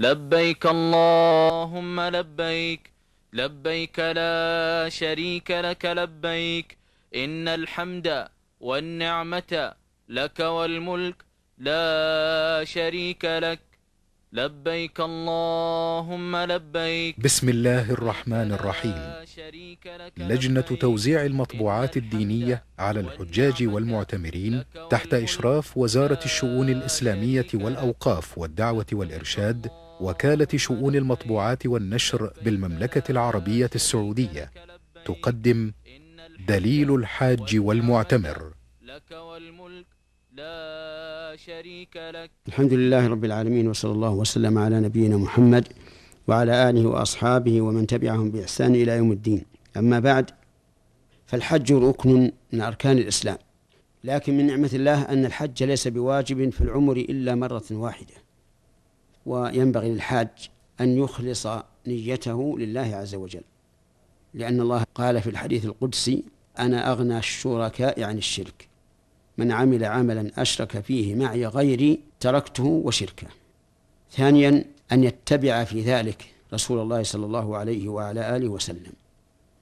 لبيك اللهم لبيك لبيك لا شريك لك لبيك إن الحمد والنعمة لك والملك لا شريك لك لبيك اللهم لبيك بسم الله الرحمن الرحيم لجنة توزيع المطبوعات الدينية على الحجاج والمعتمرين تحت إشراف وزارة الشؤون الإسلامية والأوقاف والدعوة والإرشاد وكالة شؤون المطبوعات والنشر بالمملكة العربية السعودية تقدم دليل الحاج والمعتمر لك والملك لا شريك لك الحمد لله رب العالمين وصلى الله وسلم على نبينا محمد وعلى آله وأصحابه ومن تبعهم بإحسان إلى يوم الدين أما بعد فالحج ركن من أركان الإسلام لكن من نعمة الله أن الحج ليس بواجب في العمر إلا مرة واحدة وينبغي للحاج أن يخلص نيته لله عز وجل لأن الله قال في الحديث القدسي أنا أغنى الشركاء عن الشرك من عمل عملا أشرك فيه معي غيري تركته وشركه ثانيا أن يتبع في ذلك رسول الله صلى الله عليه وعلى آله وسلم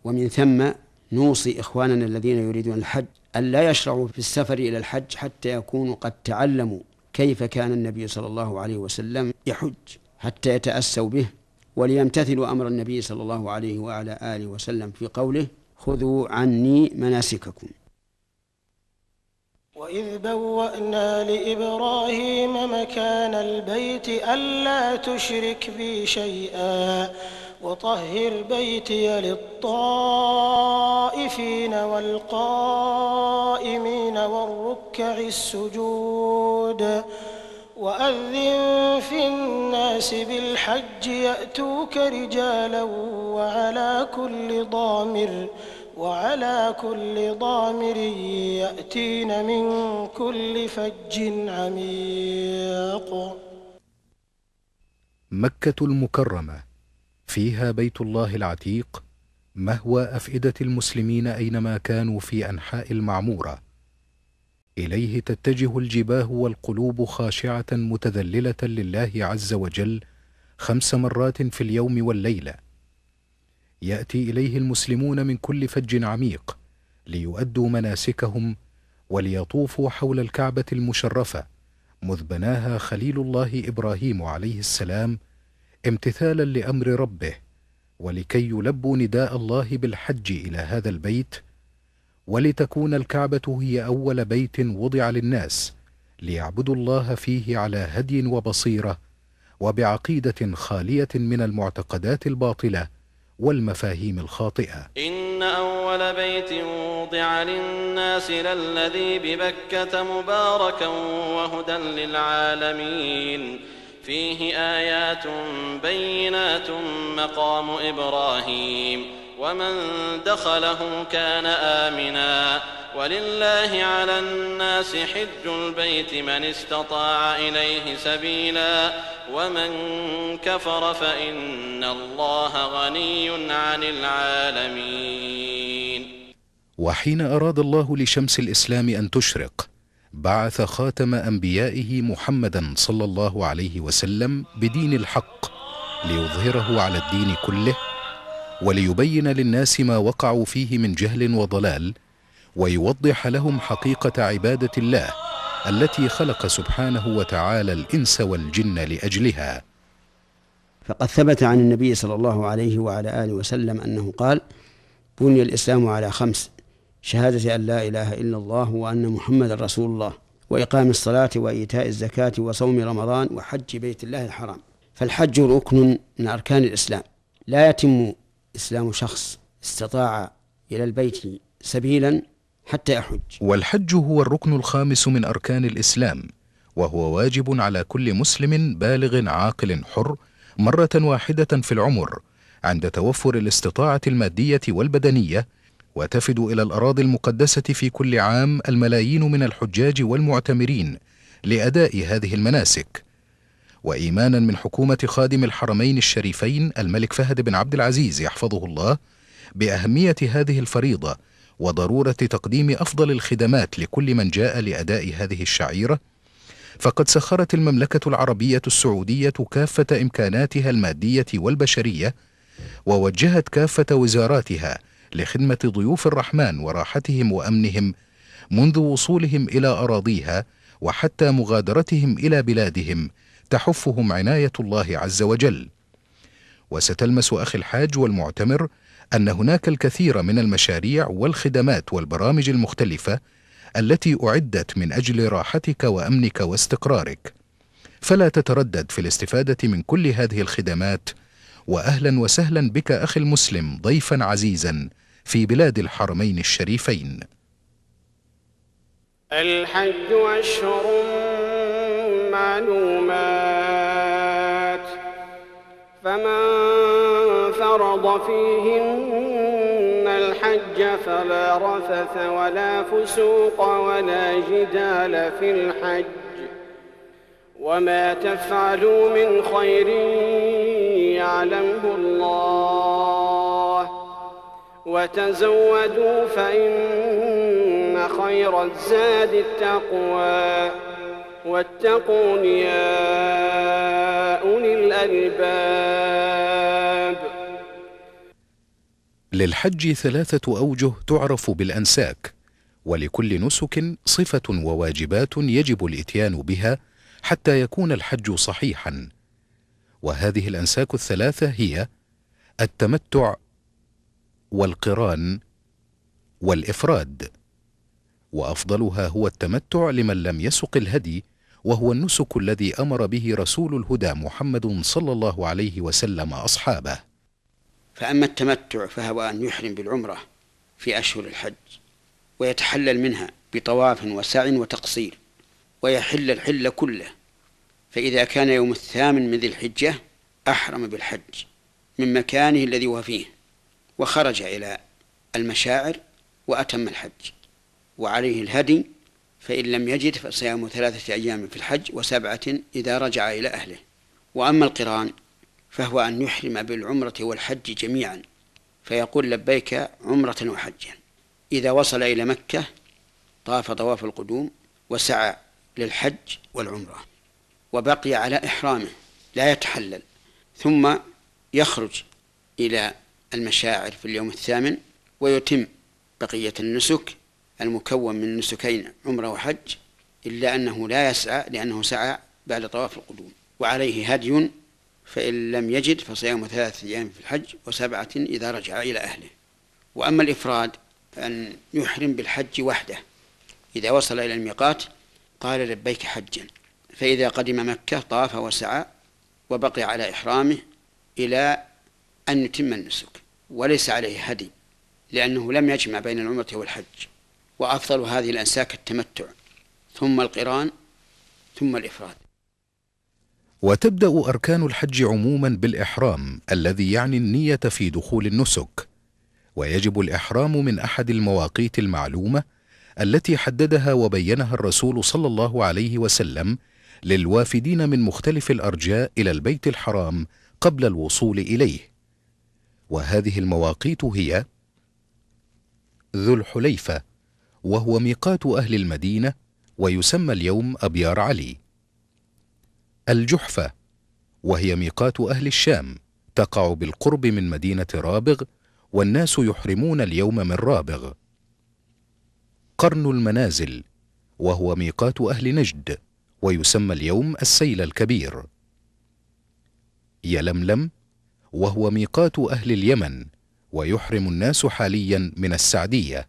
ومن ثم نوصي إخواننا الذين يريدون الحج أن لا يشرعوا في السفر إلى الحج حتى يكونوا قد تعلموا كيف كان النبي صلى الله عليه وسلم يحج حتى يتأسوا به وليمتثلوا أمر النبي صلى الله عليه وعلى آله وسلم في قوله خذوا عني مناسككم وإذ بوأنا لإبراهيم مكان البيت ألا تشرك بي شيئا وطهر بيتي للطائفين والقائمين والركع السجود واذن في الناس بالحج ياتوك رجالا وعلى كل ضامر وعلى كل ضامر ياتين من كل فج عميق مكه المكرمه فيها بيت الله العتيق مهوى أفئدة المسلمين أينما كانوا في أنحاء المعمورة إليه تتجه الجباه والقلوب خاشعة متذللة لله عز وجل خمس مرات في اليوم والليلة يأتي إليه المسلمون من كل فج عميق ليؤدوا مناسكهم وليطوفوا حول الكعبة المشرفة مذ بناها خليل الله إبراهيم عليه السلام امتثالا لامر ربه ولكي يلبوا نداء الله بالحج الى هذا البيت ولتكون الكعبه هي اول بيت وضع للناس ليعبدوا الله فيه على هدي وبصيره وبعقيده خاليه من المعتقدات الباطله والمفاهيم الخاطئه ان اول بيت وضع للناس للذي ببكه مباركا وهدى للعالمين فيه آيات بينات مقام إبراهيم ومن دخله كان آمنا ولله على الناس حج البيت من استطاع إليه سبيلا ومن كفر فإن الله غني عن العالمين وحين أراد الله لشمس الإسلام أن تشرق بعث خاتم انبيائه محمدا صلى الله عليه وسلم بدين الحق ليظهره على الدين كله وليبين للناس ما وقعوا فيه من جهل وضلال ويوضح لهم حقيقه عباده الله التي خلق سبحانه وتعالى الانس والجن لاجلها فقد ثبت عن النبي صلى الله عليه وعلى اله وسلم انه قال بني الاسلام على خمس شهادة أن لا إله إلا الله وأن محمد رسول الله وإقام الصلاة وإيتاء الزكاة وصوم رمضان وحج بيت الله الحرام فالحج ركن من أركان الإسلام لا يتم إسلام شخص استطاع إلى البيت سبيلا حتى يحج والحج هو الركن الخامس من أركان الإسلام وهو واجب على كل مسلم بالغ عاقل حر مرة واحدة في العمر عند توفر الاستطاعة المادية والبدنية وتفد إلى الأراضي المقدسة في كل عام الملايين من الحجاج والمعتمرين لأداء هذه المناسك وإيمانا من حكومة خادم الحرمين الشريفين الملك فهد بن عبد العزيز يحفظه الله بأهمية هذه الفريضة وضرورة تقديم أفضل الخدمات لكل من جاء لأداء هذه الشعيرة فقد سخرت المملكة العربية السعودية كافة إمكاناتها المادية والبشرية ووجهت كافة وزاراتها لخدمة ضيوف الرحمن وراحتهم وأمنهم منذ وصولهم إلى أراضيها وحتى مغادرتهم إلى بلادهم تحفهم عناية الله عز وجل. وستلمس أخي الحاج والمعتمر أن هناك الكثير من المشاريع والخدمات والبرامج المختلفة التي أعدت من أجل راحتك وأمنك واستقرارك. فلا تتردد في الاستفادة من كل هذه الخدمات وأهلا وسهلا بك أخي المسلم ضيفا عزيزا في بلاد الحرمين الشريفين الحج أشهر معلومات فمن فرض فيهن الحج فلا رفث ولا فسوق ولا جدال في الحج وما تفعلوا من خير يعلمه الله وتزودوا فإن خير الزاد التقوى واتقون يا أولي الألباب للحج ثلاثة أوجه تعرف بالأنساك ولكل نسك صفة وواجبات يجب الإتيان بها حتى يكون الحج صحيحا وهذه الأنساك الثلاثة هي التمتع والقران والافراد وافضلها هو التمتع لمن لم يسق الهدي وهو النسك الذي امر به رسول الهدى محمد صلى الله عليه وسلم اصحابه فاما التمتع فهو ان يحرم بالعمره في اشهر الحج ويتحلل منها بطواف وسعي وتقصير ويحل الحل كله فإذا كان يوم الثامن من ذي الحجة أحرم بالحج من مكانه الذي هو فيه وخرج إلى المشاعر وأتم الحج وعليه الهدي فإن لم يجد فصيام ثلاثة أيام في الحج وسبعة إذا رجع إلى أهله وأما القران فهو أن يحرم بالعمرة والحج جميعا فيقول لبيك عمرة وحجا إذا وصل إلى مكة طاف طواف القدوم وسعى للحج والعمرة وبقي على إحرامه لا يتحلل ثم يخرج إلى المشاعر في اليوم الثامن ويتم بقية النسك المكون من نسكين عمرة وحج إلا أنه لا يسعى لأنه سعى بعد طواف القدوم وعليه هدي فإن لم يجد فصيام ثلاثة أيام في الحج وسبعة إذا رجع إلى أهله وأما الإفراد أن يحرم بالحج وحده إذا وصل إلى الميقات قال لبيك حجا فإذا قدم مكة طاف وسعى وبقي على إحرامه إلى أن يتم النسك وليس عليه هدي لأنه لم يجمع بين العمرة والحج وأفضل هذه الأنساك التمتع ثم القران ثم الإفراد وتبدأ أركان الحج عموما بالإحرام الذي يعني النية في دخول النسك ويجب الإحرام من أحد المواقيت المعلومة التي حددها وبينها الرسول صلى الله عليه وسلم للوافدين من مختلف الأرجاء إلى البيت الحرام قبل الوصول إليه وهذه المواقيت هي ذو الحليفة وهو ميقات أهل المدينة ويسمى اليوم أبيار علي الجحفة وهي ميقات أهل الشام تقع بالقرب من مدينة رابغ والناس يحرمون اليوم من رابغ قرن المنازل وهو ميقات أهل نجد ويسمى اليوم السيل الكبير يلملم وهو ميقات أهل اليمن ويحرم الناس حاليا من السعدية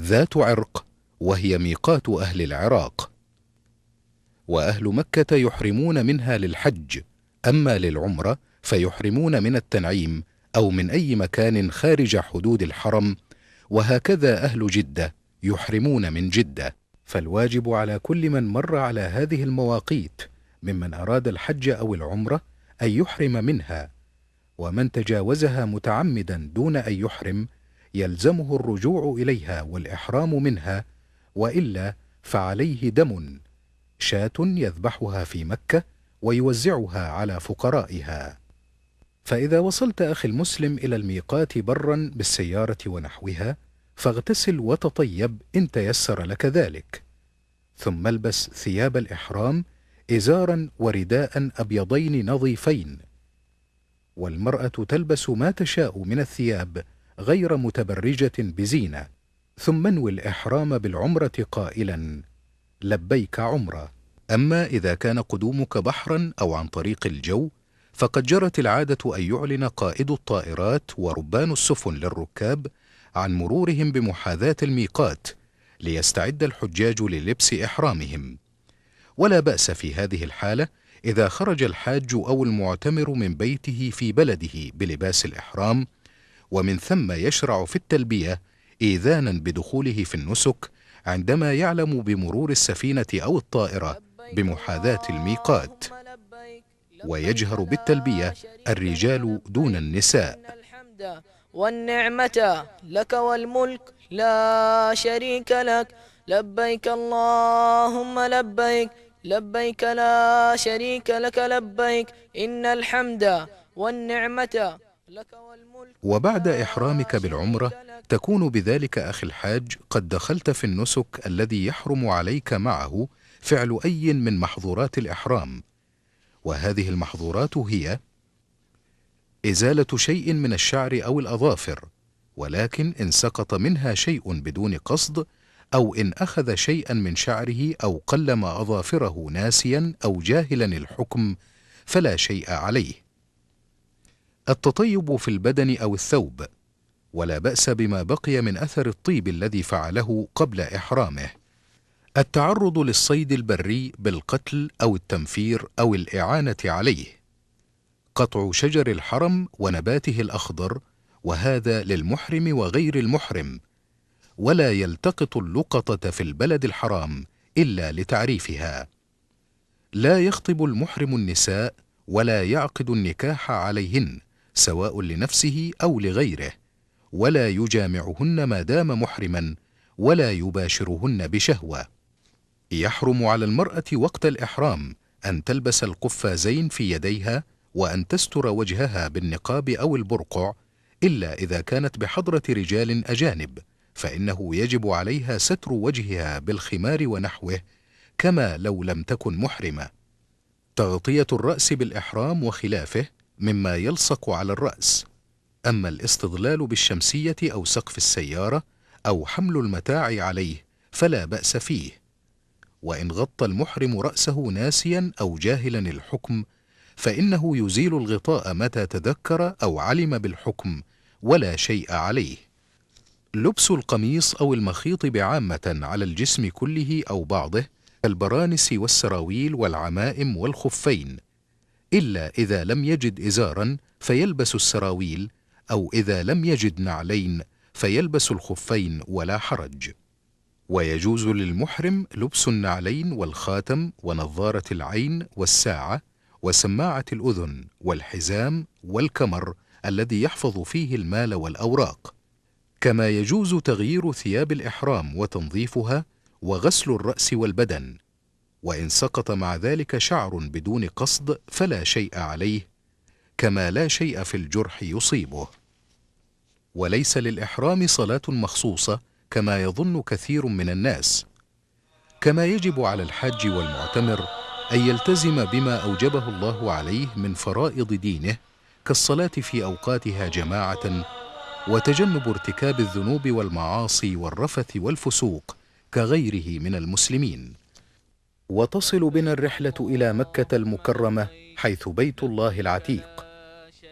ذات عرق وهي ميقات أهل العراق وأهل مكة يحرمون منها للحج أما للعمرة فيحرمون من التنعيم أو من أي مكان خارج حدود الحرم وهكذا أهل جدة يحرمون من جدة فالواجب على كل من مر على هذه المواقيت ممن أراد الحج أو العمرة أن يحرم منها ومن تجاوزها متعمدا دون أن يحرم يلزمه الرجوع إليها والإحرام منها وإلا فعليه دم شاة يذبحها في مكة ويوزعها على فقرائها فإذا وصلت أخي المسلم إلى الميقات برا بالسيارة ونحوها فاغتسل وتطيب إن تيسر لك ذلك ثم البس ثياب الإحرام إزارا ورداء أبيضين نظيفين والمرأة تلبس ما تشاء من الثياب غير متبرجة بزينة ثم انوي الإحرام بالعمرة قائلا لبيك عمرة أما إذا كان قدومك بحرا أو عن طريق الجو فقد جرت العادة أن يعلن قائد الطائرات وربان السفن للركاب عن مرورهم بمحاذاة الميقات ليستعد الحجاج للبس إحرامهم ولا بأس في هذه الحالة إذا خرج الحاج أو المعتمر من بيته في بلده بلباس الإحرام ومن ثم يشرع في التلبية إيذانا بدخوله في النسك عندما يعلم بمرور السفينة أو الطائرة بمحاذاة الميقات ويجهر بالتلبية الرجال دون النساء والنعمة لك والملك لا شريك لك لبيك اللهم لبيك لبيك لا شريك لك لبيك إن الحمد والنعمة لك والملك وبعد إحرامك بالعمرة تكون بذلك أخي الحاج قد دخلت في النسك الذي يحرم عليك معه فعل أي من محظورات الإحرام وهذه المحظورات هي إزالة شيء من الشعر أو الأظافر ولكن إن سقط منها شيء بدون قصد أو إن أخذ شيئا من شعره أو قلم أظافره ناسيا أو جاهلا الحكم فلا شيء عليه التطيب في البدن أو الثوب ولا بأس بما بقي من أثر الطيب الذي فعله قبل إحرامه التعرض للصيد البري بالقتل أو التنفير أو الإعانة عليه قطع شجر الحرم ونباته الأخضر وهذا للمحرم وغير المحرم ولا يلتقط اللقطة في البلد الحرام إلا لتعريفها لا يخطب المحرم النساء ولا يعقد النكاح عليهن سواء لنفسه أو لغيره ولا يجامعهن ما دام محرما ولا يباشرهن بشهوة يحرم على المرأة وقت الإحرام أن تلبس القفازين في يديها وأن تستر وجهها بالنقاب أو البرقع إلا إذا كانت بحضرة رجال أجانب فإنه يجب عليها ستر وجهها بالخمار ونحوه كما لو لم تكن محرمة تغطية الرأس بالإحرام وخلافه مما يلصق على الرأس أما الاستظلال بالشمسية أو سقف السيارة أو حمل المتاع عليه فلا بأس فيه وإن غطى المحرم رأسه ناسيا أو جاهلا الحكم فإنه يزيل الغطاء متى تذكر أو علم بالحكم ولا شيء عليه لبس القميص أو المخيط بعامة على الجسم كله أو بعضه البرانس والسراويل والعمائم والخفين إلا إذا لم يجد إزارا فيلبس السراويل أو إذا لم يجد نعلين فيلبس الخفين ولا حرج ويجوز للمحرم لبس النعلين والخاتم ونظارة العين والساعة وسماعة الأذن والحزام والكمر الذي يحفظ فيه المال والأوراق كما يجوز تغيير ثياب الإحرام وتنظيفها وغسل الرأس والبدن وإن سقط مع ذلك شعر بدون قصد فلا شيء عليه كما لا شيء في الجرح يصيبه وليس للإحرام صلاة مخصوصة كما يظن كثير من الناس كما يجب على الحاج والمعتمر أن يلتزم بما أوجبه الله عليه من فرائض دينه كالصلاة في أوقاتها جماعة وتجنب ارتكاب الذنوب والمعاصي والرفث والفسوق كغيره من المسلمين وتصل بنا الرحله الى مكه المكرمه حيث بيت الله العتيق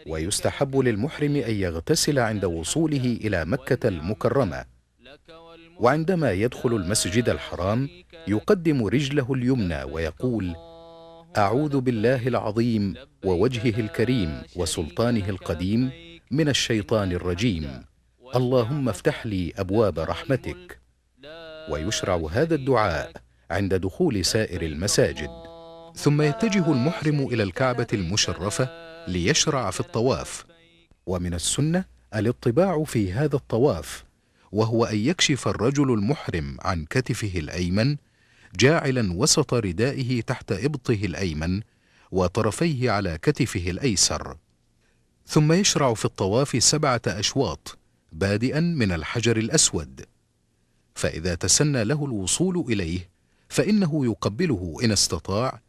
ويستحب للمحرم ان يغتسل عند وصوله الى مكه المكرمه وعندما يدخل المسجد الحرام يقدم رجله اليمنى ويقول اعوذ بالله العظيم ووجهه الكريم وسلطانه القديم من الشيطان الرجيم اللهم افتح لي ابواب رحمتك ويشرع هذا الدعاء عند دخول سائر المساجد ثم يتجه المحرم الى الكعبه المشرفه ليشرع في الطواف ومن السنه الاطباع في هذا الطواف وهو ان يكشف الرجل المحرم عن كتفه الايمن جاعلا وسط ردائه تحت ابطه الايمن وطرفيه على كتفه الايسر ثم يشرع في الطواف سبعة أشواط بادئا من الحجر الأسود فإذا تسنى له الوصول إليه فإنه يقبله إن استطاع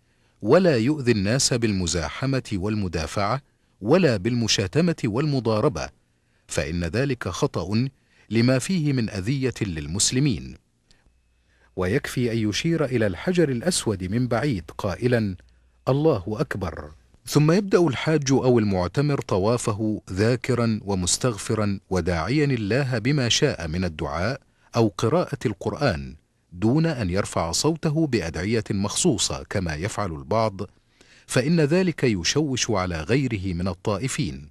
ولا يؤذي الناس بالمزاحمة والمدافعة ولا بالمشاتمة والمضاربة فإن ذلك خطأ لما فيه من أذية للمسلمين ويكفي أن يشير إلى الحجر الأسود من بعيد قائلا الله أكبر ثم يبدأ الحاج أو المعتمر طوافه ذاكرا ومستغفرا وداعيا الله بما شاء من الدعاء أو قراءة القرآن دون أن يرفع صوته بأدعية مخصوصة كما يفعل البعض فإن ذلك يشوش على غيره من الطائفين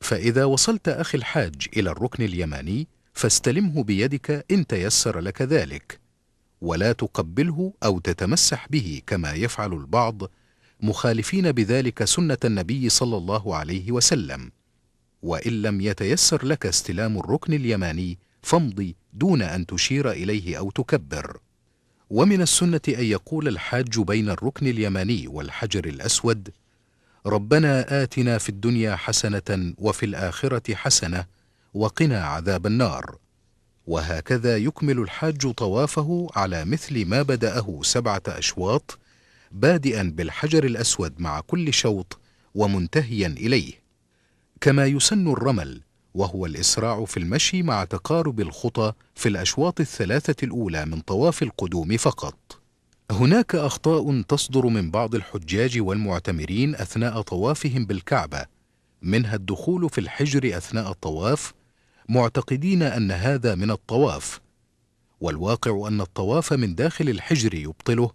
فإذا وصلت أخي الحاج إلى الركن اليماني فاستلمه بيدك إن تيسر لك ذلك ولا تقبله أو تتمسح به كما يفعل البعض مخالفين بذلك سنة النبي صلى الله عليه وسلم وإن لم يتيسر لك استلام الركن اليماني فامضي دون أن تشير إليه أو تكبر ومن السنة أن يقول الحاج بين الركن اليماني والحجر الأسود ربنا آتنا في الدنيا حسنة وفي الآخرة حسنة وقنا عذاب النار وهكذا يكمل الحاج طوافه على مثل ما بدأه سبعة أشواط بادئا بالحجر الأسود مع كل شوط ومنتهيا إليه كما يسن الرمل وهو الإسراع في المشي مع تقارب الخطى في الأشواط الثلاثة الأولى من طواف القدوم فقط هناك أخطاء تصدر من بعض الحجاج والمعتمرين أثناء طوافهم بالكعبة منها الدخول في الحجر أثناء الطواف معتقدين أن هذا من الطواف والواقع أن الطواف من داخل الحجر يبطله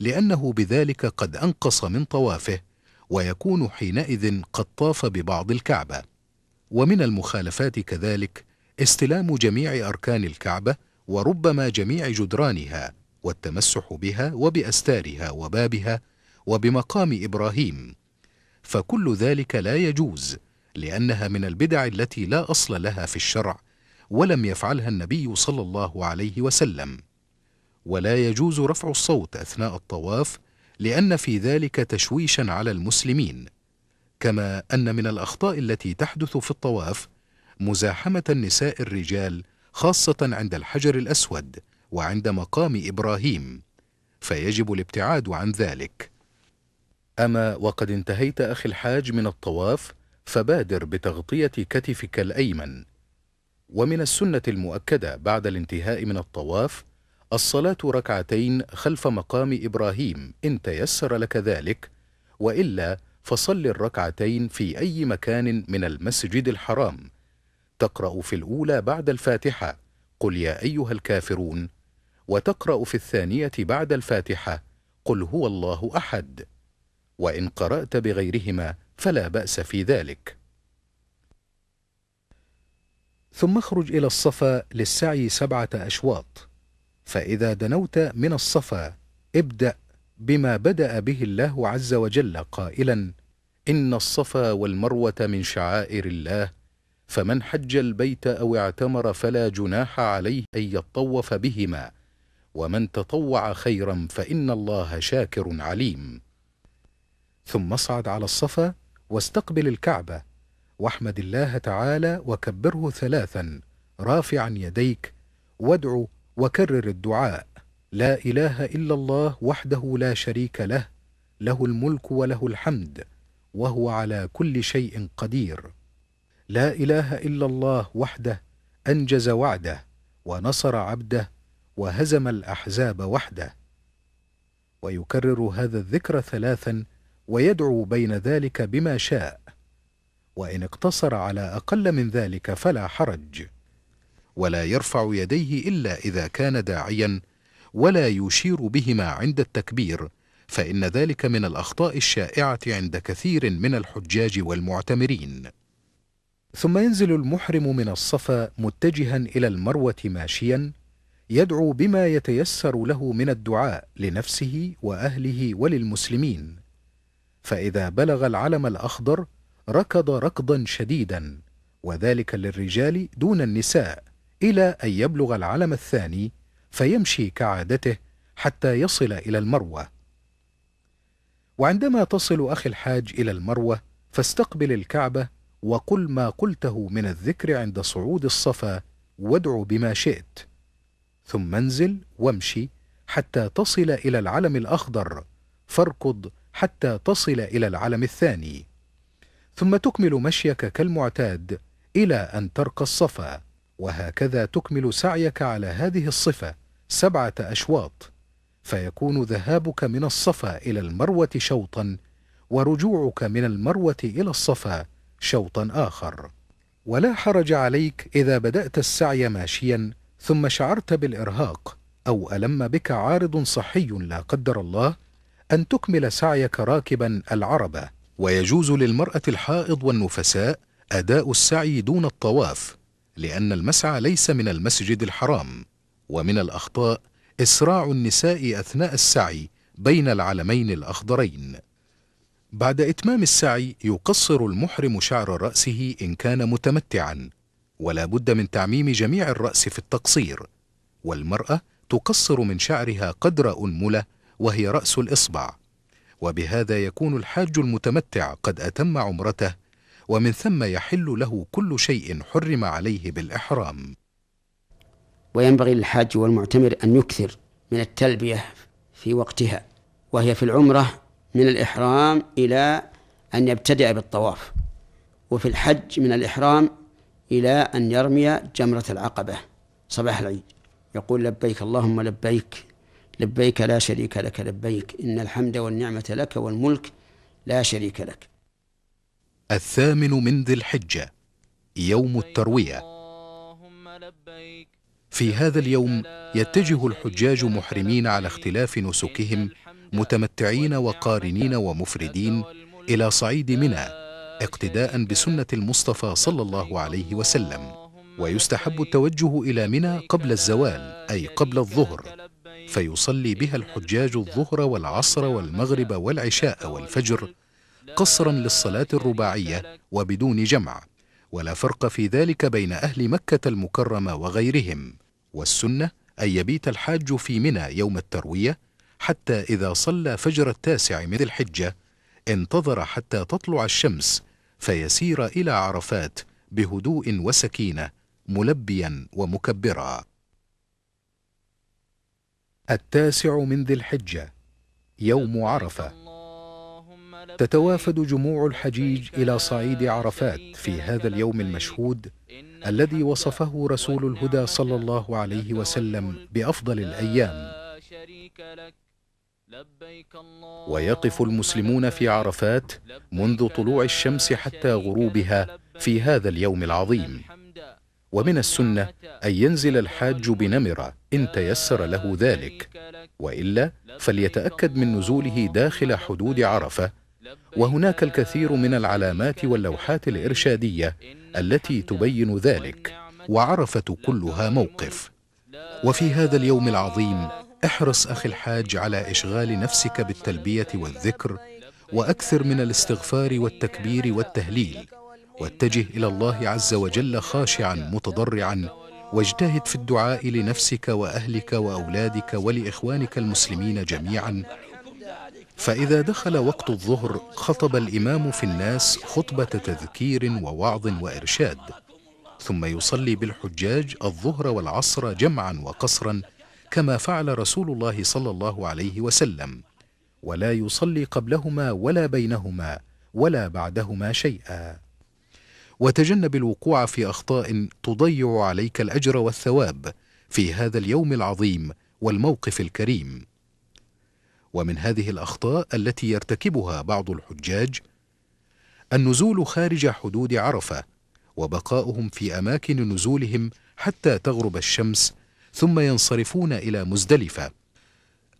لأنه بذلك قد أنقص من طوافه ويكون حينئذ قد طاف ببعض الكعبة ومن المخالفات كذلك استلام جميع أركان الكعبة وربما جميع جدرانها والتمسح بها وبأستارها وبابها وبمقام إبراهيم فكل ذلك لا يجوز لأنها من البدع التي لا أصل لها في الشرع ولم يفعلها النبي صلى الله عليه وسلم ولا يجوز رفع الصوت أثناء الطواف لأن في ذلك تشويشا على المسلمين كما أن من الأخطاء التي تحدث في الطواف مزاحمة النساء الرجال خاصة عند الحجر الأسود وعند مقام إبراهيم فيجب الابتعاد عن ذلك أما وقد انتهيت أخي الحاج من الطواف فبادر بتغطية كتفك الأيمن ومن السنة المؤكدة بعد الانتهاء من الطواف الصلاة ركعتين خلف مقام إبراهيم إن تيسر لك ذلك وإلا فصل الركعتين في أي مكان من المسجد الحرام تقرأ في الأولى بعد الفاتحة قل يا أيها الكافرون وتقرأ في الثانية بعد الفاتحة قل هو الله أحد وإن قرأت بغيرهما فلا بأس في ذلك ثم اخرج إلى الصفا للسعي سبعة أشواط فإذا دنوت من الصفا ابدأ بما بدأ به الله عز وجل قائلا إن الصفا والمروة من شعائر الله فمن حج البيت أو اعتمر فلا جناح عليه أن يطوف بهما ومن تطوع خيرا فإن الله شاكر عليم ثم اصعد على الصفا واستقبل الكعبة واحمد الله تعالى وكبره ثلاثا رافعا يديك وادعو وكرر الدعاء لا إله إلا الله وحده لا شريك له له الملك وله الحمد وهو على كل شيء قدير لا إله إلا الله وحده أنجز وعده ونصر عبده وهزم الأحزاب وحده ويكرر هذا الذكر ثلاثا ويدعو بين ذلك بما شاء وإن اقتصر على أقل من ذلك فلا حرج ولا يرفع يديه إلا إذا كان داعيا ولا يشير بهما عند التكبير فإن ذلك من الأخطاء الشائعة عند كثير من الحجاج والمعتمرين ثم ينزل المحرم من الصفا متجها إلى المروة ماشيا يدعو بما يتيسر له من الدعاء لنفسه وأهله وللمسلمين فإذا بلغ العلم الأخضر ركض ركضا شديدا وذلك للرجال دون النساء إلى أن يبلغ العلم الثاني فيمشي كعادته حتى يصل إلى المروة وعندما تصل أخي الحاج إلى المروة فاستقبل الكعبة وقل ما قلته من الذكر عند صعود الصفا وادع بما شئت ثم انزل وامشي حتى تصل إلى العلم الأخضر فاركض حتى تصل إلى العلم الثاني ثم تكمل مشيك كالمعتاد إلى أن ترقى الصفا وهكذا تكمل سعيك على هذه الصفة سبعة أشواط فيكون ذهابك من الصفا إلى المروة شوطا ورجوعك من المروة إلى الصفا شوطا آخر ولا حرج عليك إذا بدأت السعي ماشيا ثم شعرت بالإرهاق أو ألم بك عارض صحي لا قدر الله أن تكمل سعيك راكبا العربة ويجوز للمرأة الحائض والنفساء أداء السعي دون الطواف لأن المسعى ليس من المسجد الحرام ومن الأخطاء إسراع النساء أثناء السعي بين العلمين الأخضرين بعد إتمام السعي يقصر المحرم شعر رأسه إن كان متمتعا ولا بد من تعميم جميع الرأس في التقصير والمرأة تقصر من شعرها قدر أنملة وهي رأس الإصبع وبهذا يكون الحاج المتمتع قد أتم عمرته ومن ثم يحل له كل شيء حرم عليه بالإحرام وينبغي للحاج والمعتمر أن يكثر من التلبية في وقتها وهي في العمرة من الإحرام إلى أن يبتدأ بالطواف وفي الحج من الإحرام إلى أن يرمي جمرة العقبة صباح العيد يقول لبيك اللهم لبيك لبيك لا شريك لك لبيك إن الحمد والنعمة لك والملك لا شريك لك الثامن من ذي الحجة يوم التروية في هذا اليوم يتجه الحجاج محرمين على اختلاف نسكهم متمتعين وقارنين ومفردين إلى صعيد منى اقتداء بسنة المصطفى صلى الله عليه وسلم ويستحب التوجه إلى منى قبل الزوال أي قبل الظهر فيصلي بها الحجاج الظهر والعصر والمغرب والعشاء والفجر قصرا للصلاة الرباعية وبدون جمع ولا فرق في ذلك بين أهل مكة المكرمة وغيرهم والسنة أن يبيت الحاج في منى يوم التروية حتى إذا صلى فجر التاسع من الحجة انتظر حتى تطلع الشمس فيسير إلى عرفات بهدوء وسكينة ملبيا ومكبرا التاسع من ذي الحجة يوم عرفة تتوافد جموع الحجيج الى صعيد عرفات في هذا اليوم المشهود الذي وصفه رسول الهدى صلى الله عليه وسلم بافضل الايام ويقف المسلمون في عرفات منذ طلوع الشمس حتى غروبها في هذا اليوم العظيم ومن السنة أن ينزل الحاج بنمرة إن تيسر له ذلك وإلا فليتأكد من نزوله داخل حدود عرفة وهناك الكثير من العلامات واللوحات الارشاديه التي تبين ذلك وعرفه كلها موقف وفي هذا اليوم العظيم احرص اخي الحاج على اشغال نفسك بالتلبيه والذكر واكثر من الاستغفار والتكبير والتهليل واتجه الى الله عز وجل خاشعا متضرعا واجتهد في الدعاء لنفسك واهلك واولادك ولاخوانك المسلمين جميعا فإذا دخل وقت الظهر خطب الإمام في الناس خطبة تذكير ووعظ وإرشاد ثم يصلي بالحجاج الظهر والعصر جمعا وقصرا كما فعل رسول الله صلى الله عليه وسلم ولا يصلي قبلهما ولا بينهما ولا بعدهما شيئا وتجنب الوقوع في أخطاء تضيع عليك الأجر والثواب في هذا اليوم العظيم والموقف الكريم ومن هذه الأخطاء التي يرتكبها بعض الحجاج النزول خارج حدود عرفة وبقاؤهم في أماكن نزولهم حتى تغرب الشمس ثم ينصرفون إلى مزدلفة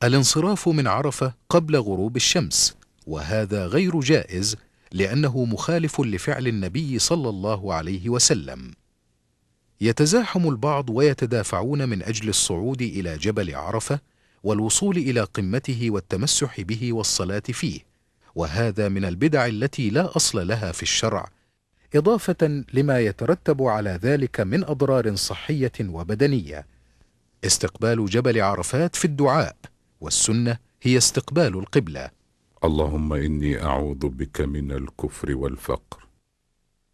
الانصراف من عرفة قبل غروب الشمس وهذا غير جائز لأنه مخالف لفعل النبي صلى الله عليه وسلم يتزاحم البعض ويتدافعون من أجل الصعود إلى جبل عرفة والوصول إلى قمته والتمسح به والصلاة فيه وهذا من البدع التي لا أصل لها في الشرع إضافة لما يترتب على ذلك من أضرار صحية وبدنية استقبال جبل عرفات في الدعاء والسنة هي استقبال القبلة اللهم إني أعوذ بك من الكفر والفقر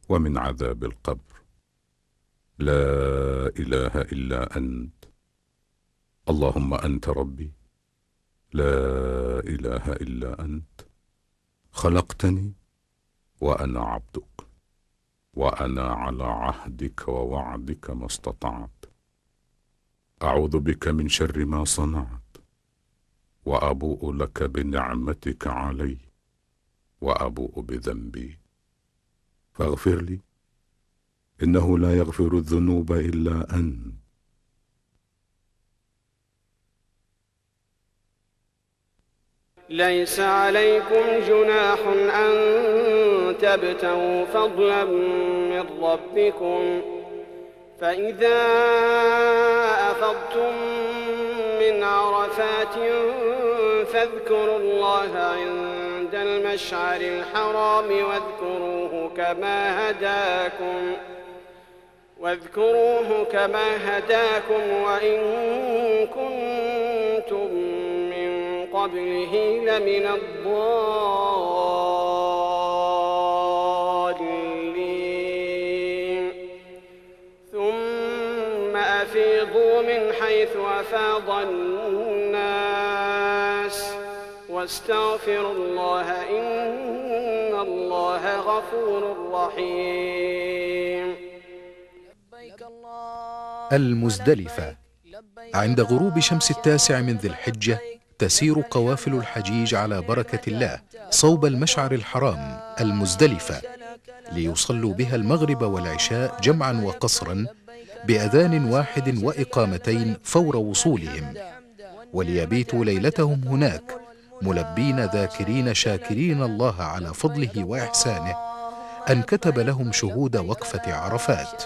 ومن عذاب القبر لا إله إلا أنت اللهم أنت ربي لا إله إلا أنت خلقتني وأنا عبدك وأنا على عهدك ووعدك ما استطعت أعوذ بك من شر ما صنعت وأبوء لك بنعمتك علي وأبوء بذنبي فاغفر لي إنه لا يغفر الذنوب إلا أنت ليس عليكم جناح أن تبتوا فضلا من ربكم فإذا أفضتم من عرفات فاذكروا الله عند المشعر الحرام واذكروه كما هداكم واذكروه كما هداكم وإن كنتم قبله لمن الضالين ثم أفيضوا من حيث أفاض الناس واستغفروا الله إن الله غفور رحيم المزدلفة عند غروب شمس التاسع من ذي الحجة تسير قوافل الحجيج على بركة الله صوب المشعر الحرام المزدلفة ليصلوا بها المغرب والعشاء جمعا وقصرا بأذان واحد وإقامتين فور وصولهم وليبيتوا ليلتهم هناك ملبين ذاكرين شاكرين الله على فضله وإحسانه أن كتب لهم شهود وقفة عرفات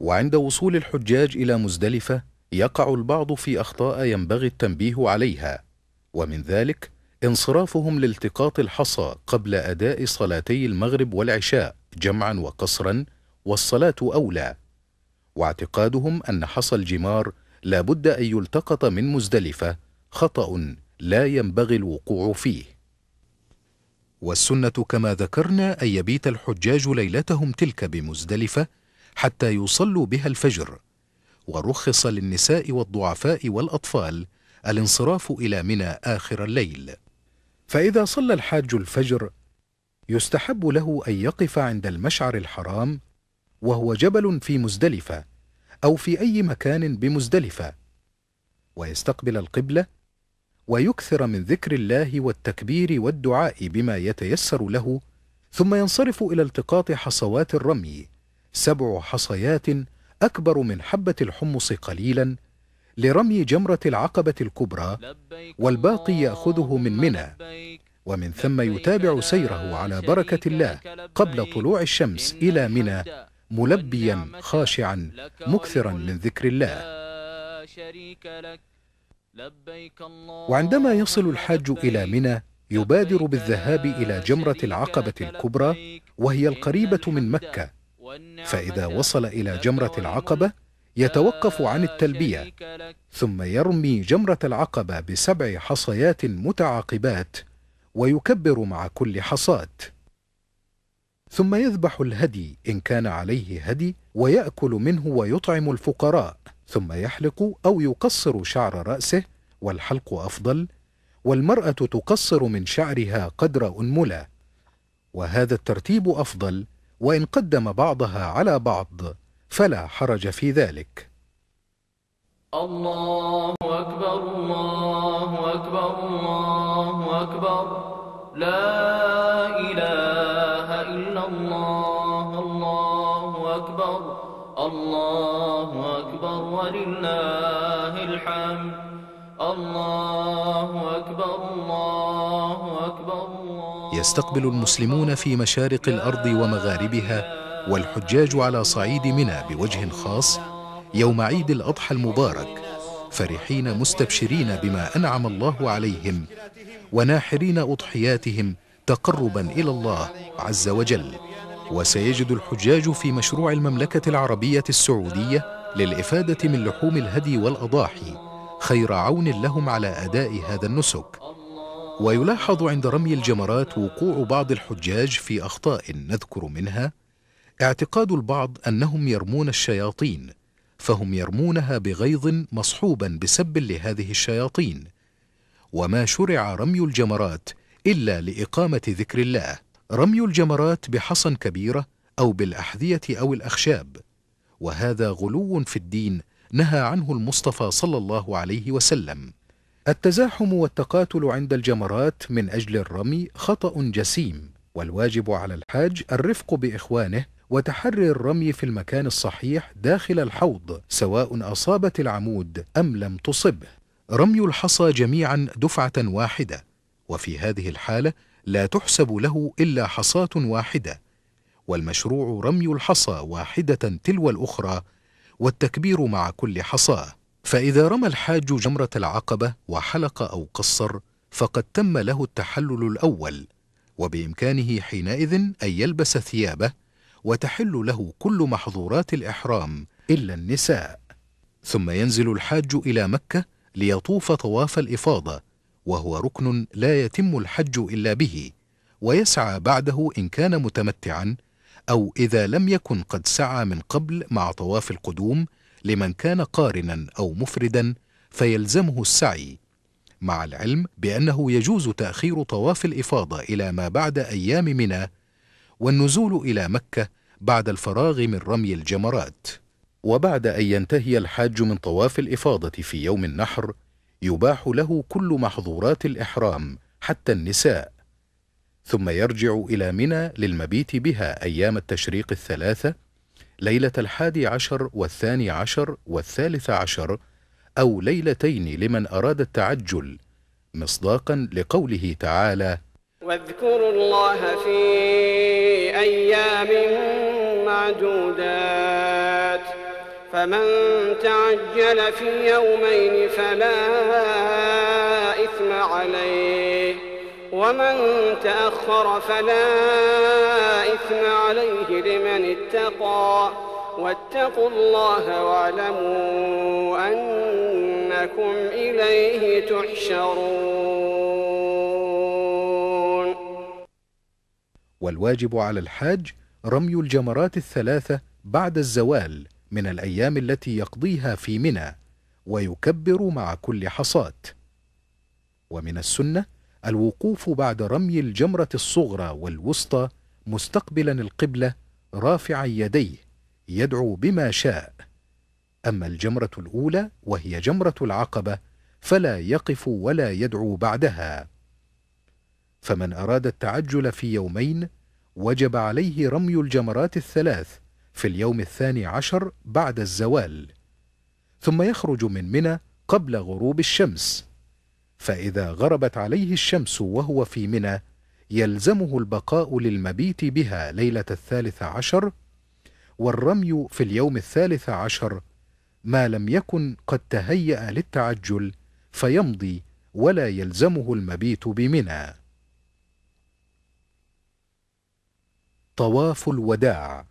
وعند وصول الحجاج إلى مزدلفة يقع البعض في أخطاء ينبغي التنبيه عليها ومن ذلك انصرافهم لالتقاط الحصى قبل أداء صلاتي المغرب والعشاء جمعا وقصرا والصلاة أولى واعتقادهم أن حصى الجمار لا بد أن يلتقط من مزدلفة خطأ لا ينبغي الوقوع فيه والسنة كما ذكرنا أن يبيت الحجاج ليلتهم تلك بمزدلفة حتى يصلوا بها الفجر ورخص للنساء والضعفاء والأطفال الانصراف إلى منى آخر الليل فإذا صلى الحاج الفجر يستحب له أن يقف عند المشعر الحرام وهو جبل في مزدلفة أو في أي مكان بمزدلفة ويستقبل القبلة ويكثر من ذكر الله والتكبير والدعاء بما يتيسر له ثم ينصرف إلى التقاط حصوات الرمي سبع حصيات أكبر من حبة الحمص قليلا لرمي جمرة العقبة الكبرى والباقي يأخذه من منى ومن ثم يتابع سيره على بركة الله قبل طلوع الشمس إلى منى ملبيا خاشعا مكثرا من ذكر الله وعندما يصل الحاج إلى منى يبادر بالذهاب إلى جمرة العقبة الكبرى وهي القريبة من مكة فإذا وصل إلى جمرة العقبة يتوقف عن التلبية ثم يرمي جمرة العقبة بسبع حصيات متعاقبات ويكبر مع كل حصات ثم يذبح الهدي إن كان عليه هدي ويأكل منه ويطعم الفقراء ثم يحلق أو يقصر شعر رأسه والحلق أفضل والمرأة تقصر من شعرها قدر أنملة وهذا الترتيب أفضل وإن قدم بعضها على بعض فلا حرج في ذلك الله أكبر الله أكبر الله أكبر لا إله إلا الله الله أكبر الله أكبر ولله الحمد الله أكبر الله يستقبل المسلمون في مشارق الارض ومغاربها والحجاج على صعيد منى بوجه خاص يوم عيد الاضحى المبارك فرحين مستبشرين بما انعم الله عليهم وناحرين اضحياتهم تقربا الى الله عز وجل وسيجد الحجاج في مشروع المملكه العربيه السعوديه للافاده من لحوم الهدي والاضاحي خير عون لهم على اداء هذا النسك ويلاحظ عند رمي الجمرات وقوع بعض الحجاج في اخطاء نذكر منها اعتقاد البعض انهم يرمون الشياطين فهم يرمونها بغيظ مصحوبا بسب لهذه الشياطين وما شرع رمي الجمرات الا لاقامه ذكر الله رمي الجمرات بحصن كبيره او بالاحذيه او الاخشاب وهذا غلو في الدين نهى عنه المصطفى صلى الله عليه وسلم التزاحم والتقاتل عند الجمرات من أجل الرمي خطأ جسيم والواجب على الحاج الرفق بإخوانه وتحري الرمي في المكان الصحيح داخل الحوض سواء أصابت العمود أم لم تصبه رمي الحصى جميعا دفعة واحدة وفي هذه الحالة لا تحسب له إلا حصاة واحدة والمشروع رمي الحصى واحدة تلو الأخرى والتكبير مع كل حصاه فإذا رمى الحاج جمرة العقبة وحلق أو قصر فقد تم له التحلل الأول وبإمكانه حينئذ أن يلبس ثيابه وتحل له كل محظورات الإحرام إلا النساء ثم ينزل الحاج إلى مكة ليطوف طواف الإفاضة وهو ركن لا يتم الحج إلا به ويسعى بعده إن كان متمتعا أو إذا لم يكن قد سعى من قبل مع طواف القدوم لمن كان قارنا أو مفردا فيلزمه السعي مع العلم بأنه يجوز تأخير طواف الإفاضة إلى ما بعد أيام منى والنزول إلى مكة بعد الفراغ من رمي الجمرات وبعد أن ينتهي الحاج من طواف الإفاضة في يوم النحر يباح له كل محظورات الإحرام حتى النساء ثم يرجع إلى منى للمبيت بها أيام التشريق الثلاثة ليلة الحادي عشر والثاني عشر والثالث عشر أو ليلتين لمن أراد التعجل مصداقا لقوله تعالى واذكروا الله في أيام معدودات فمن تعجل في يومين فلا إثم عليه ومن تأخر فلا إثم عليه لمن اتقى واتقوا الله واعلموا أنكم إليه تحشرون والواجب على الحاج رمي الجمرات الثلاثة بعد الزوال من الأيام التي يقضيها في منى ويكبر مع كل حصاة ومن السنه الوقوف بعد رمي الجمرة الصغرى والوسطى مستقبلا القبلة رافعا يديه يدعو بما شاء أما الجمرة الأولى وهي جمرة العقبة فلا يقف ولا يدعو بعدها فمن أراد التعجل في يومين وجب عليه رمي الجمرات الثلاث في اليوم الثاني عشر بعد الزوال ثم يخرج من منى قبل غروب الشمس فإذا غربت عليه الشمس وهو في منى يلزمه البقاء للمبيت بها ليلة الثالث عشر والرمي في اليوم الثالث عشر ما لم يكن قد تهيأ للتعجل فيمضي ولا يلزمه المبيت بمنى طواف الوداع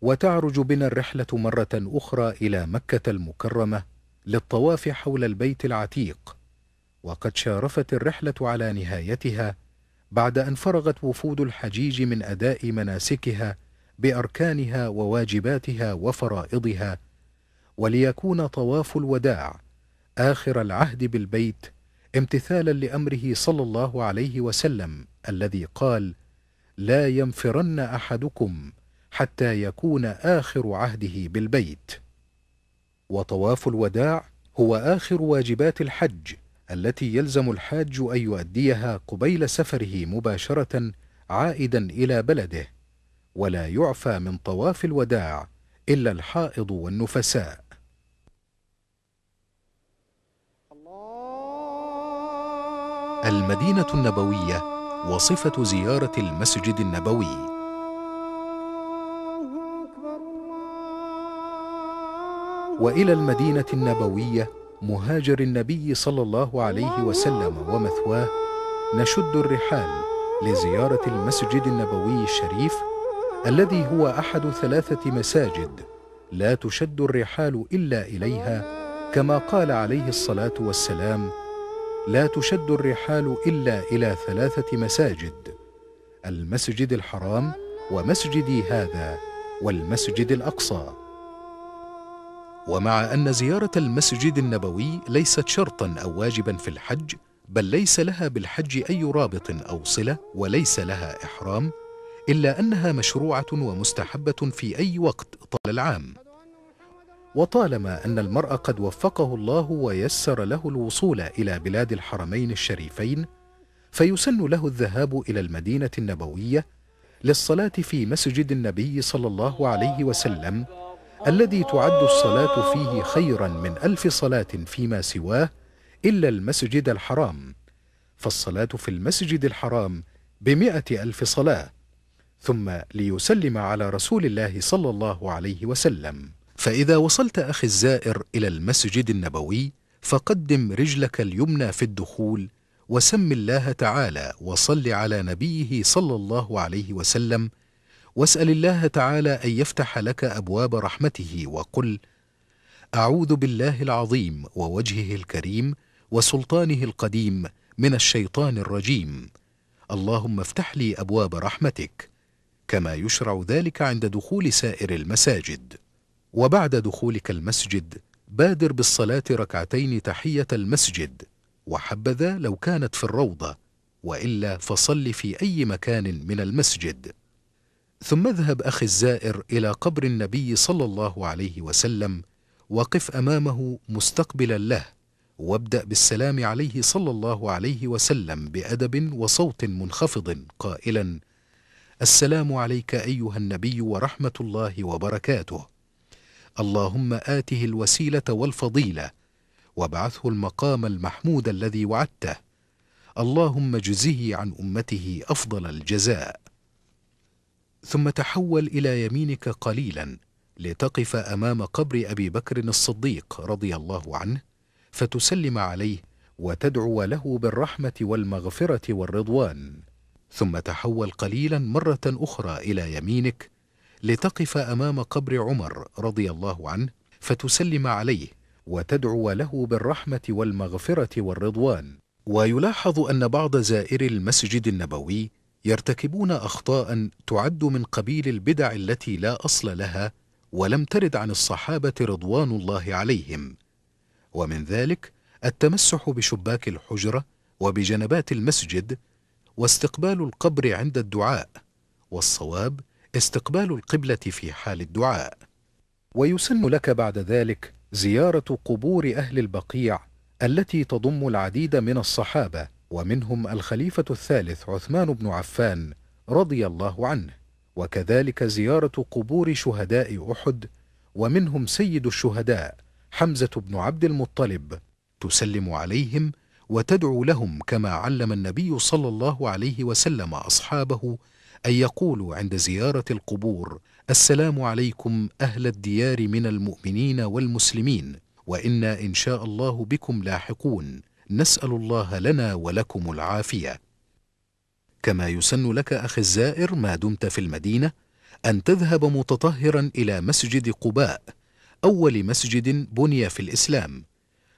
وتعرج بنا الرحلة مرة أخرى إلى مكة المكرمة للطواف حول البيت العتيق وقد شارفت الرحلة على نهايتها بعد أن فرغت وفود الحجيج من أداء مناسكها بأركانها وواجباتها وفرائضها وليكون طواف الوداع آخر العهد بالبيت امتثالا لأمره صلى الله عليه وسلم الذي قال لا ينفرن أحدكم حتى يكون آخر عهده بالبيت وطواف الوداع هو آخر واجبات الحج التي يلزم الحاج أن يؤديها قبيل سفره مباشرة عائدا إلى بلده ولا يعفى من طواف الوداع إلا الحائض والنفساء المدينة النبوية وصفة زيارة المسجد النبوي والى المدينه النبويه مهاجر النبي صلى الله عليه وسلم ومثواه نشد الرحال لزياره المسجد النبوي الشريف الذي هو احد ثلاثه مساجد لا تشد الرحال الا اليها كما قال عليه الصلاه والسلام لا تشد الرحال الا الى ثلاثه مساجد المسجد الحرام ومسجدي هذا والمسجد الاقصى ومع أن زيارة المسجد النبوي ليست شرطاً أو واجباً في الحج بل ليس لها بالحج أي رابط أو صلة وليس لها إحرام إلا أنها مشروعة ومستحبة في أي وقت طال العام وطالما أن المرء قد وفقه الله ويسر له الوصول إلى بلاد الحرمين الشريفين فيسن له الذهاب إلى المدينة النبوية للصلاة في مسجد النبي صلى الله عليه وسلم الذي تعد الصلاة فيه خيرا من ألف صلاة فيما سواه إلا المسجد الحرام فالصلاة في المسجد الحرام بمئة ألف صلاة ثم ليسلم على رسول الله صلى الله عليه وسلم فإذا وصلت أخي الزائر إلى المسجد النبوي فقدم رجلك اليمنى في الدخول وسم الله تعالى وصل على نبيه صلى الله عليه وسلم واسال الله تعالى ان يفتح لك ابواب رحمته وقل اعوذ بالله العظيم ووجهه الكريم وسلطانه القديم من الشيطان الرجيم اللهم افتح لي ابواب رحمتك كما يشرع ذلك عند دخول سائر المساجد وبعد دخولك المسجد بادر بالصلاه ركعتين تحيه المسجد وحبذا لو كانت في الروضه والا فصل في اي مكان من المسجد ثم اذهب أخي الزائر إلى قبر النبي صلى الله عليه وسلم وقف أمامه مستقبلا له وابدأ بالسلام عليه صلى الله عليه وسلم بأدب وصوت منخفض قائلا السلام عليك أيها النبي ورحمة الله وبركاته اللهم آته الوسيلة والفضيلة وابعثه المقام المحمود الذي وعدته اللهم اجزه عن أمته أفضل الجزاء ثم تحول إلى يمينك قليلا لتقف أمام قبر أبي بكر الصديق رضي الله عنه فتسلم عليه وتدعو له بالرحمة والمغفرة والرضوان ثم تحول قليلا مرة أخرى إلى يمينك لتقف أمام قبر عمر رضي الله عنه فتسلم عليه وتدعو له بالرحمة والمغفرة والرضوان ويلاحظ أن بعض زائري المسجد النبوي يرتكبون اخطاء تعد من قبيل البدع التي لا اصل لها ولم ترد عن الصحابه رضوان الله عليهم ومن ذلك التمسح بشباك الحجره وبجنبات المسجد واستقبال القبر عند الدعاء والصواب استقبال القبله في حال الدعاء ويسن لك بعد ذلك زياره قبور اهل البقيع التي تضم العديد من الصحابه ومنهم الخليفة الثالث عثمان بن عفان رضي الله عنه وكذلك زيارة قبور شهداء أحد ومنهم سيد الشهداء حمزة بن عبد المطلب تسلم عليهم وتدعو لهم كما علم النبي صلى الله عليه وسلم أصحابه أن يقولوا عند زيارة القبور السلام عليكم أهل الديار من المؤمنين والمسلمين وإنا إن شاء الله بكم لاحقون نسال الله لنا ولكم العافيه كما يسن لك اخي الزائر ما دمت في المدينه ان تذهب متطهرا الى مسجد قباء اول مسجد بني في الاسلام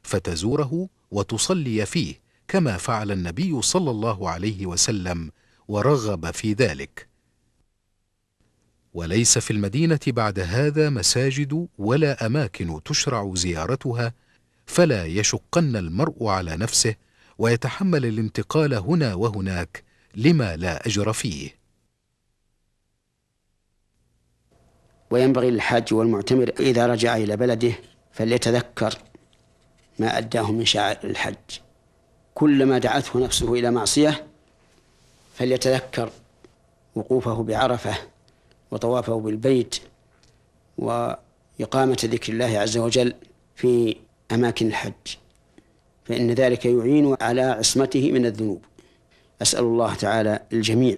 فتزوره وتصلي فيه كما فعل النبي صلى الله عليه وسلم ورغب في ذلك وليس في المدينه بعد هذا مساجد ولا اماكن تشرع زيارتها فلا يشقن المرء على نفسه ويتحمل الانتقال هنا وهناك لما لا اجر فيه وينبغي للحاج والمعتمر اذا رجع الى بلده فليتذكر ما اداه من شعائر الحج كلما دعته نفسه الى معصيه فليتذكر وقوفه بعرفه وطوافه بالبيت واقامه ذكر الله عز وجل في أماكن الحج فإن ذلك يعين على عصمته من الذنوب أسأل الله تعالى الجميع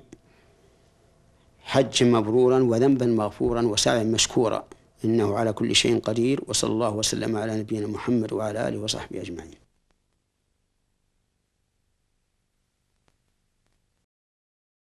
حجا مبرورا وذنبا مغفورا وسعيا مشكورا إنه على كل شيء قدير وصلى الله وسلم على نبينا محمد وعلى آله وصحبه أجمعين